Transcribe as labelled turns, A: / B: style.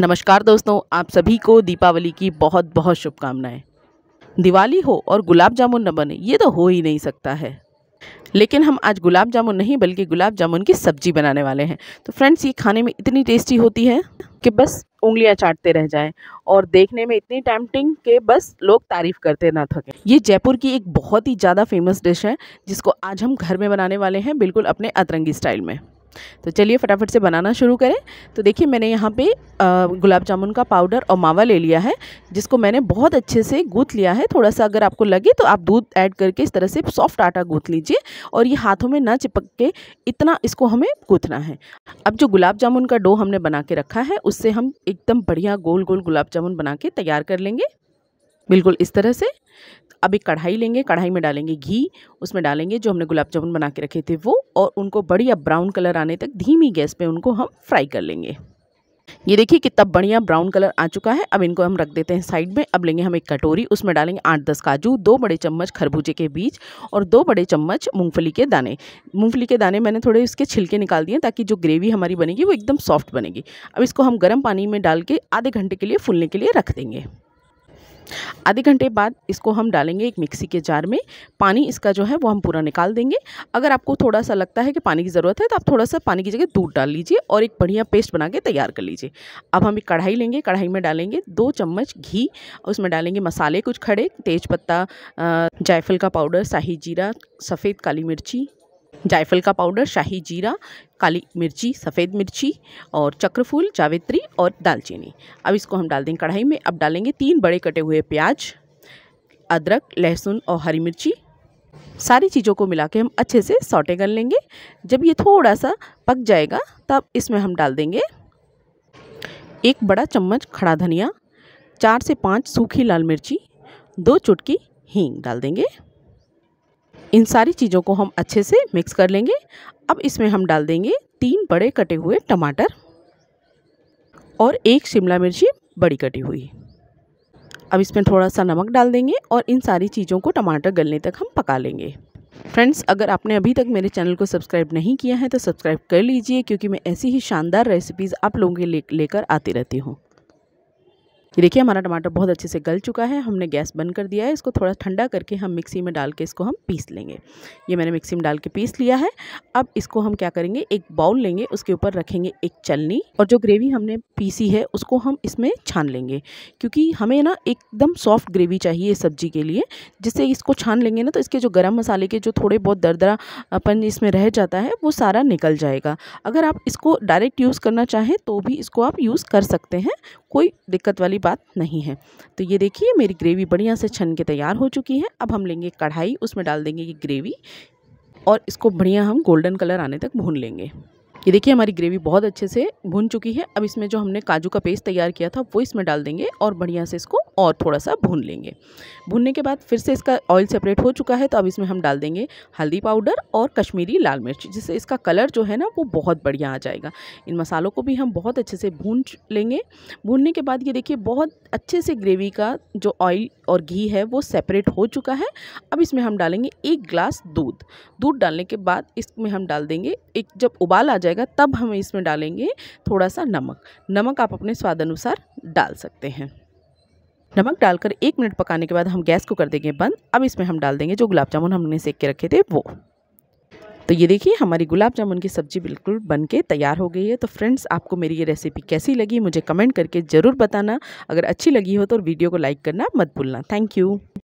A: नमस्कार दोस्तों आप सभी को दीपावली की बहुत बहुत शुभकामनाएं दिवाली हो और गुलाब जामुन न बने ये तो हो ही नहीं सकता है लेकिन हम आज गुलाब जामुन नहीं बल्कि गुलाब जामुन की सब्जी बनाने वाले हैं तो फ्रेंड्स ये खाने में इतनी टेस्टी होती है कि बस उंगलियां चाटते रह जाएं और देखने में इतनी टैमटिंग के बस लोग तारीफ़ करते ना थकें ये जयपुर की एक बहुत ही ज़्यादा फेमस डिश है जिसको आज हम घर में बनाने वाले हैं बिल्कुल अपने अतरंगी स्टाइल में तो चलिए फटाफट से बनाना शुरू करें तो देखिए मैंने यहाँ पे गुलाब जामुन का पाउडर और मावा ले लिया है जिसको मैंने बहुत अच्छे से गूँथ लिया है थोड़ा सा अगर आपको लगे तो आप दूध ऐड करके इस तरह से सॉफ्ट आटा गूँथ लीजिए और ये हाथों में ना चिपक के इतना इसको हमें गूँथना है अब जो गुलाब जामुन का डो हमने बना के रखा है उससे हम एकदम बढ़िया गोल गोल गुलाब जामुन बना के तैयार कर लेंगे बिल्कुल इस तरह से अब एक कढ़ाई लेंगे कढ़ाई में डालेंगे घी उसमें डालेंगे जो हमने गुलाब जामुन बना के रखे थे वो और उनको बढ़िया ब्राउन कलर आने तक धीमी गैस पे उनको हम फ्राई कर लेंगे ये देखिए कितना बढ़िया ब्राउन कलर आ चुका है अब इनको हम रख देते हैं साइड में अब लेंगे हम एक कटोरी उसमें डालेंगे आठ दस काजू दो बड़े चम्मच खरबूजे के बीज और दो बड़े चम्मच मूंगफली के दाने मूंगफली के दाने मैंने थोड़े इसके छिलके निकाल दिए ताकि जो ग्रेवी हमारी बनेगी वो एकदम सॉफ्ट बनेगी अब इसको हम गर्म पानी में डाल के आधे घंटे के लिए फूलने के लिए रख देंगे आधे घंटे बाद इसको हम डालेंगे एक मिक्सी के जार में पानी इसका जो है वो हम पूरा निकाल देंगे अगर आपको थोड़ा सा लगता है कि पानी की ज़रूरत है तो आप थोड़ा सा पानी की जगह दूध डाल लीजिए और एक बढ़िया पेस्ट बना के तैयार कर लीजिए अब हम एक कढ़ाई लेंगे कढ़ाई में डालेंगे दो चम्मच घी उसमें डालेंगे मसाले कुछ खड़े तेज़पत्ता जायफल का पाउडर शाही जीरा सफ़ेद काली मिर्ची जायफल का पाउडर शाही जीरा काली मिर्ची सफ़ेद मिर्ची और चक्रफूल जावित्री और दालचीनी अब इसको हम डाल देंगे कढ़ाई में अब डालेंगे तीन बड़े कटे हुए प्याज अदरक लहसुन और हरी मिर्ची सारी चीज़ों को मिला के हम अच्छे से सौटे कर लेंगे जब ये थोड़ा सा पक जाएगा तब इसमें हम डाल देंगे एक बड़ा चम्मच खड़ा धनिया चार से पाँच सूखी लाल मिर्ची दो चुटकी हींग डाल देंगे इन सारी चीज़ों को हम अच्छे से मिक्स कर लेंगे अब इसमें हम डाल देंगे तीन बड़े कटे हुए टमाटर और एक शिमला मिर्ची बड़ी कटी हुई अब इसमें थोड़ा सा नमक डाल देंगे और इन सारी चीज़ों को टमाटर गलने तक हम पका लेंगे फ्रेंड्स अगर आपने अभी तक मेरे चैनल को सब्सक्राइब नहीं किया है तो सब्सक्राइब कर लीजिए क्योंकि मैं ऐसी ही शानदार रेसिपीज़ आप लोगों के लेकर आती रहती हूँ ये देखिए हमारा टमाटर बहुत अच्छे से गल चुका है हमने गैस बंद कर दिया है इसको थोड़ा ठंडा करके हम मिक्सी में डाल के इसको हम पीस लेंगे ये मैंने मिक्सी में डाल के पीस लिया है अब इसको हम क्या करेंगे एक बाउल लेंगे उसके ऊपर रखेंगे एक चलनी और जो ग्रेवी हमने पीसी है उसको हम इसमें छान लेंगे क्योंकि हमें ना एकदम सॉफ्ट ग्रेवी चाहिए सब्जी के लिए जिससे इसको छान लेंगे ना तो इसके जो गर्म मसाले के जो थोड़े बहुत दरदरा अपन इसमें रह जाता है वो सारा निकल जाएगा अगर आप इसको डायरेक्ट यूज़ करना चाहें तो भी इसको आप यूज़ कर सकते हैं कोई दिक्कत वाली बात नहीं है तो ये देखिए मेरी ग्रेवी बढ़िया से छन के तैयार हो चुकी है अब हम लेंगे कढ़ाई उसमें डाल देंगे ये ग्रेवी और इसको बढ़िया हम गोल्डन कलर आने तक भून लेंगे ये देखिए हमारी ग्रेवी बहुत अच्छे से भून चुकी है अब इसमें जो हमने काजू का पेस्ट तैयार किया था वो इसमें डाल देंगे और बढ़िया से इसको और थोड़ा सा भून लेंगे भूनने के बाद फिर से इसका ऑयल सेपरेट हो चुका है तो अब इसमें हम डाल देंगे हल्दी पाउडर और कश्मीरी लाल मिर्च जिससे इसका कलर जो है ना वो बहुत बढ़िया आ जाएगा इन मसालों को भी हम बहुत अच्छे से भून लेंगे भूनने के बाद ये देखिए बहुत अच्छे से ग्रेवी का जो ऑयल और घी है वो सेपरेट हो चुका है अब इसमें हम डालेंगे एक ग्लास दूध दूध डालने के बाद इसमें हम डाल देंगे एक जब उबाल आ जाएगा तब हम इसमें डालेंगे थोड़ा सा नमक नमक आप अपने स्वाद अनुसार डाल सकते हैं नमक डालकर एक मिनट पकाने के बाद हम गैस को कर देंगे बंद अब इसमें हम डाल देंगे जो गुलाब जामुन हमने सेक के रखे थे वो तो ये देखिए हमारी गुलाब जामुन की सब्ज़ी बिल्कुल बन के तैयार हो गई है तो फ्रेंड्स आपको मेरी ये रेसिपी कैसी लगी मुझे कमेंट करके ज़रूर बताना अगर अच्छी लगी हो तो वीडियो को लाइक करना मत भूलना थैंक यू